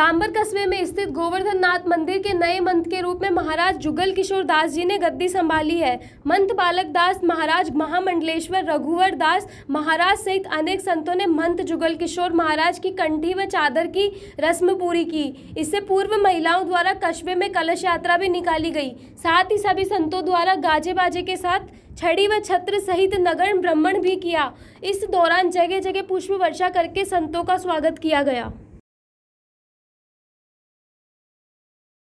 सांबर कस्बे में स्थित गोवर्धन नाथ मंदिर के नए मंत के रूप में महाराज जुगल किशोर दास जी ने गद्दी संभाली है मंत बालक दास महाराज महामंडलेश्वर रघुवर दास महाराज सहित अनेक संतों ने मंत जुगल किशोर महाराज की कंठी व चादर की रस्म पूरी की इससे पूर्व महिलाओं द्वारा कस्बे में कलश यात्रा भी निकाली गई साथ ही सभी संतों द्वारा गाजे बाजे के साथ छड़ी व छत्र सहित नगर भ्रमण भी किया इस दौरान जगह जगह पुष्प वर्षा करके संतों का स्वागत किया गया